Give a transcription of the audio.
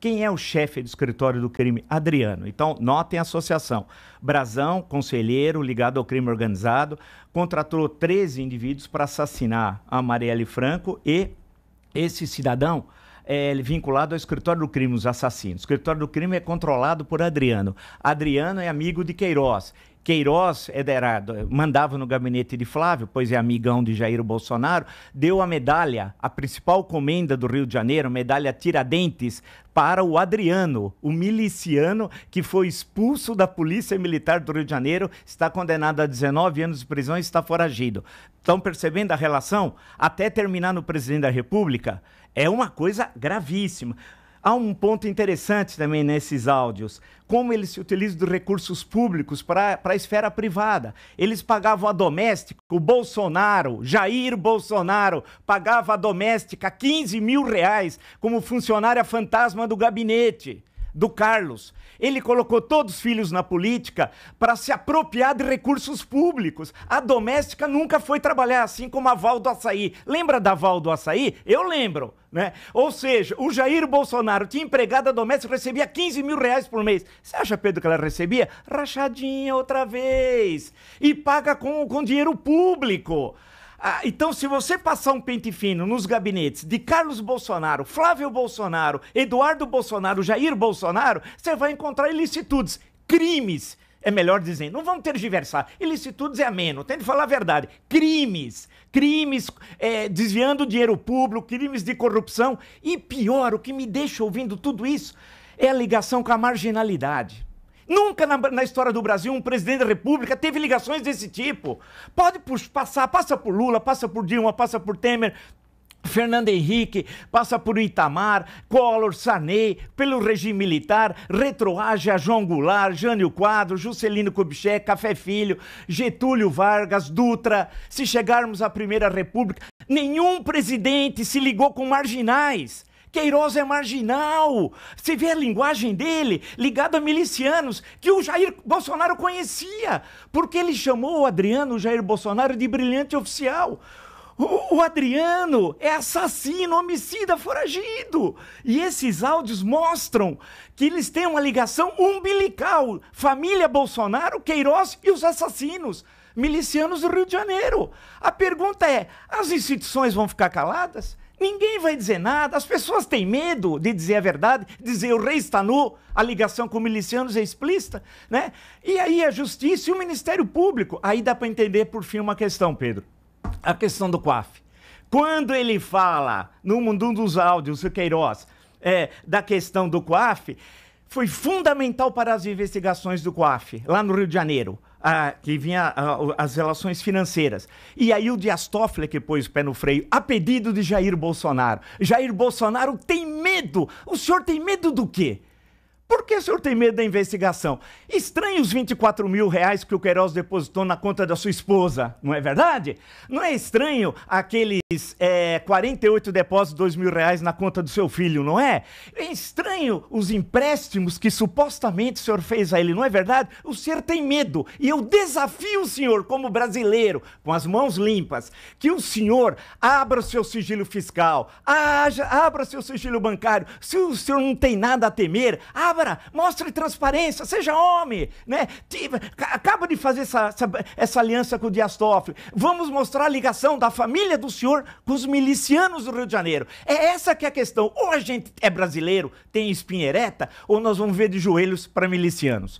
Quem é o chefe do escritório do crime? Adriano. Então, notem a associação. Brazão, conselheiro ligado ao crime organizado, contratou 13 indivíduos para assassinar a Marielle Franco e esse cidadão é, vinculado ao escritório do crime, os assassinos. O escritório do crime é controlado por Adriano. Adriano é amigo de Queiroz. Queiroz é era, mandava no gabinete de Flávio, pois é amigão de Jair Bolsonaro, deu a medalha, a principal comenda do Rio de Janeiro, medalha Tiradentes, para o Adriano, o miliciano que foi expulso da Polícia Militar do Rio de Janeiro, está condenado a 19 anos de prisão e está foragido. Estão percebendo a relação? Até terminar no presidente da República, é uma coisa gravíssima. Há um ponto interessante também nesses áudios, como eles se utilizam dos recursos públicos para a esfera privada. Eles pagavam a doméstica, o Bolsonaro, Jair Bolsonaro, pagava a doméstica 15 mil reais como funcionária fantasma do gabinete do Carlos. Ele colocou todos os filhos na política para se apropriar de recursos públicos. A doméstica nunca foi trabalhar assim como a Val do Açaí. Lembra da Val do Açaí? Eu lembro. Né? Ou seja, o Jair Bolsonaro tinha empregada doméstica recebia 15 mil reais por mês. Você acha, Pedro, que ela recebia? Rachadinha outra vez. E paga com, com dinheiro público. Ah, então, se você passar um pente fino nos gabinetes de Carlos Bolsonaro, Flávio Bolsonaro, Eduardo Bolsonaro, Jair Bolsonaro, você vai encontrar ilicitudes, crimes. É melhor dizendo, não vamos tergiversar. Ilicitudes é ameno, tem que falar a verdade. Crimes, crimes é, desviando dinheiro público, crimes de corrupção. E pior, o que me deixa ouvindo tudo isso é a ligação com a marginalidade. Nunca na, na, história do Brasil um presidente da República teve ligações desse tipo. Pode passar, passa por Lula, passa por Dilma, passa por Temer, Fernando Henrique, passa por Itamar, Collor, Sanei, pelo regime militar, retroage a João Goulart, Jânio Quadro, Juscelino Kubitschek, Café Filho, Getúlio Vargas, Dutra. Se chegarmos à Primeira República, nenhum presidente se ligou com marginais. Queiroz é marginal. Você vê a linguagem dele ligada a milicianos que o Jair Bolsonaro conhecia, porque ele chamou o Adriano o Jair Bolsonaro de brilhante oficial. O, o Adriano é assassino, homicida, foragido. E esses áudios mostram que eles têm uma ligação umbilical: família Bolsonaro, Queiroz e os assassinos milicianos do Rio de Janeiro. A pergunta é: as instituições vão ficar caladas? Ninguém vai dizer nada, as pessoas têm medo de dizer a verdade, dizer o rei está nu, a ligação com milicianos é explícita, né? E aí a justiça e o Ministério Público. Aí dá para entender, por fim, uma questão, Pedro. A questão do COAF. Quando ele fala, no mundo dos áudios, o Queiroz, é, da questão do COAF, foi fundamental para as investigações do COAF, lá no Rio de Janeiro que vinha as relações financeiras. E aí o Dias Toffoli que pôs o pé no freio, a pedido de Jair Bolsonaro. Jair Bolsonaro tem medo. O senhor tem medo do quê? Por que o senhor tem medo da investigação? Estranho os 24 mil reais que o Queiroz depositou na conta da sua esposa, não é verdade? Não é estranho aqueles é, 48 depósitos de 2 mil reais na conta do seu filho, não é? É estranho os empréstimos que supostamente o senhor fez a ele, não é verdade? O senhor tem medo. E eu desafio o senhor, como brasileiro, com as mãos limpas, que o senhor abra o seu sigilo fiscal, abra seu sigilo bancário. Se o senhor não tem nada a temer, abra mostre transparência, seja homem, né? Acaba de fazer essa, essa, essa aliança com o Dias Vamos mostrar a ligação da família do senhor com os milicianos do Rio de Janeiro. É essa que é a questão. Ou a gente é brasileiro, tem espinha ereta, ou nós vamos ver de joelhos para milicianos.